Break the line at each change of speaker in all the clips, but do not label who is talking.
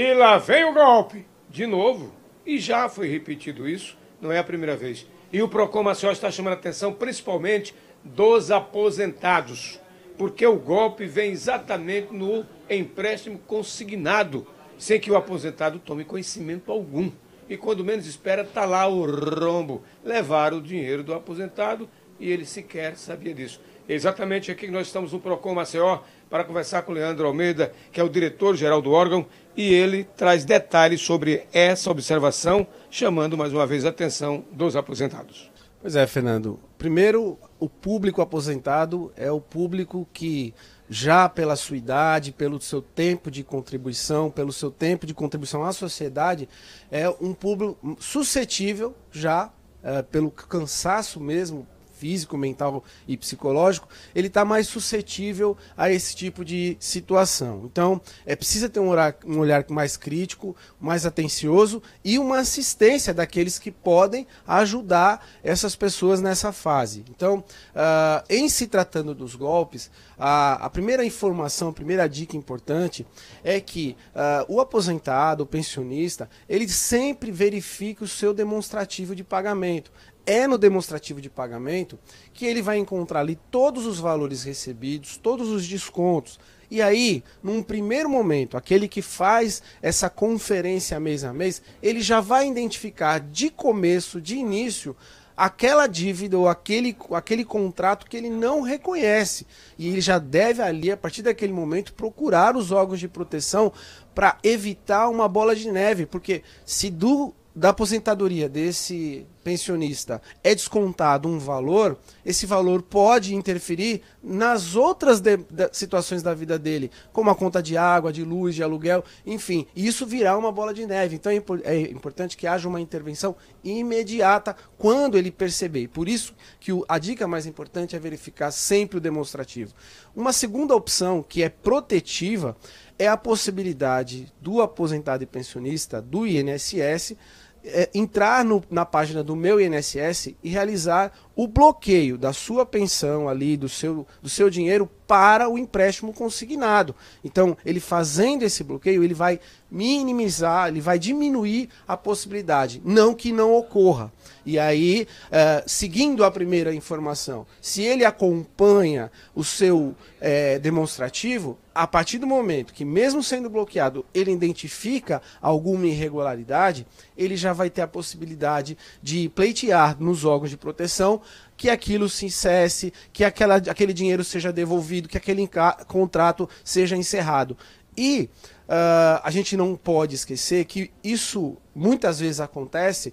E lá vem o golpe, de novo. E já foi repetido isso, não é a primeira vez. E o PROCON Maceió está chamando a atenção principalmente dos aposentados, porque o golpe vem exatamente no empréstimo consignado, sem que o aposentado tome conhecimento algum. E quando menos espera, está lá o rombo. Levaram o dinheiro do aposentado e ele sequer sabia disso. Exatamente aqui que nós estamos no PROCON Maceió, para conversar com o Leandro Almeida, que é o diretor-geral do órgão, e ele traz detalhes sobre essa observação, chamando mais uma vez a atenção dos aposentados.
Pois é, Fernando. Primeiro, o público aposentado é o público que já pela sua idade, pelo seu tempo de contribuição, pelo seu tempo de contribuição à sociedade, é um público suscetível já eh, pelo cansaço mesmo, físico, mental e psicológico, ele está mais suscetível a esse tipo de situação. Então, é precisa ter um, um olhar mais crítico, mais atencioso e uma assistência daqueles que podem ajudar essas pessoas nessa fase. Então, uh, em se tratando dos golpes, a, a, primeira informação, a primeira dica importante é que uh, o aposentado, o pensionista, ele sempre verifique o seu demonstrativo de pagamento é no demonstrativo de pagamento que ele vai encontrar ali todos os valores recebidos, todos os descontos. E aí, num primeiro momento, aquele que faz essa conferência mês a mês, ele já vai identificar de começo, de início, aquela dívida ou aquele, aquele contrato que ele não reconhece. E ele já deve ali, a partir daquele momento, procurar os órgãos de proteção para evitar uma bola de neve, porque se do da aposentadoria desse pensionista é descontado um valor, esse valor pode interferir nas outras de, de, situações da vida dele, como a conta de água, de luz, de aluguel, enfim. isso virá uma bola de neve. Então é, é importante que haja uma intervenção imediata quando ele perceber. Por isso que o, a dica mais importante é verificar sempre o demonstrativo. Uma segunda opção, que é protetiva, é a possibilidade do aposentado e pensionista do INSS é, entrar no, na página do meu INSS e realizar o bloqueio da sua pensão ali, do seu, do seu dinheiro para o empréstimo consignado. Então, ele fazendo esse bloqueio, ele vai minimizar, ele vai diminuir a possibilidade, não que não ocorra. E aí, eh, seguindo a primeira informação, se ele acompanha o seu eh, demonstrativo, a partir do momento que, mesmo sendo bloqueado, ele identifica alguma irregularidade, ele já vai ter a possibilidade de pleitear nos órgãos de proteção que aquilo se cesse, que aquela, aquele dinheiro seja devolvido, que aquele contrato seja encerrado. E uh, a gente não pode esquecer que isso muitas vezes acontece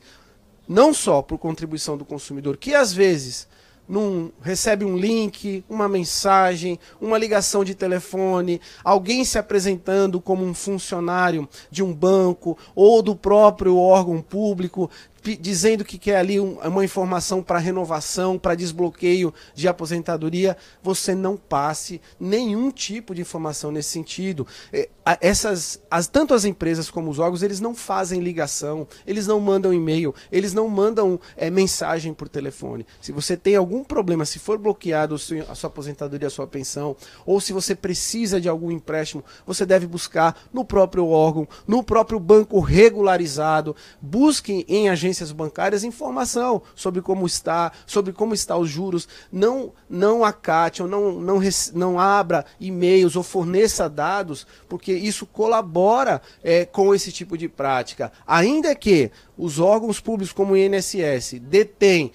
não só por contribuição do consumidor, que às vezes num, recebe um link, uma mensagem, uma ligação de telefone, alguém se apresentando como um funcionário de um banco ou do próprio órgão público dizendo que quer ali um, uma informação para renovação, para desbloqueio de aposentadoria, você não passe nenhum tipo de informação nesse sentido. É, essas, as, tanto as empresas como os órgãos, eles não fazem ligação, eles não mandam e-mail, eles não mandam é, mensagem por telefone. Se você tem algum problema, se for bloqueado a sua aposentadoria, a sua pensão, ou se você precisa de algum empréstimo, você deve buscar no próprio órgão, no próprio banco regularizado, busquem em agência agências bancárias informação sobre como está, sobre como está os juros. Não não acate ou não, não, não abra e-mails ou forneça dados, porque isso colabora é, com esse tipo de prática. Ainda que os órgãos públicos como o INSS detêm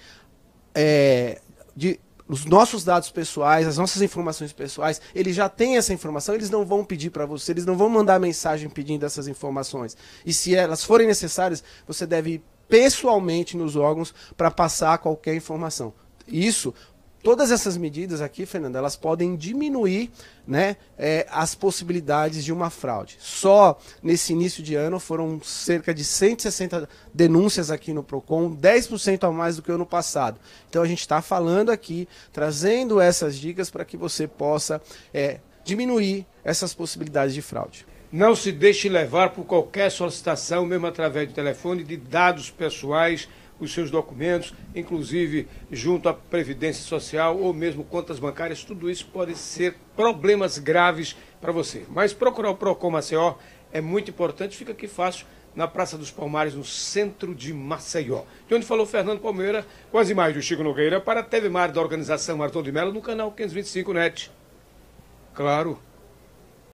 é, de, os nossos dados pessoais, as nossas informações pessoais, eles já têm essa informação, eles não vão pedir para você, eles não vão mandar mensagem pedindo essas informações. E se elas forem necessárias, você deve pessoalmente nos órgãos para passar qualquer informação. Isso todas essas medidas aqui, Fernando, elas podem diminuir né, é, as possibilidades de uma fraude. Só nesse início de ano foram cerca de 160 denúncias aqui no PROCON, 10% a mais do que ano passado. Então a gente está falando aqui, trazendo essas dicas para que você
possa é, diminuir essas possibilidades de fraude. Não se deixe levar por qualquer solicitação, mesmo através do telefone, de dados pessoais, os seus documentos, inclusive junto à Previdência Social ou mesmo contas bancárias. Tudo isso pode ser problemas graves para você. Mas procurar o PROCON Maceió é muito importante. Fica aqui fácil, na Praça dos Palmares, no centro de Maceió. De onde falou Fernando Palmeira, com as imagens do Chico Nogueira, para a TV Mar da Organização Marton de Mello, no canal 525 NET. Claro.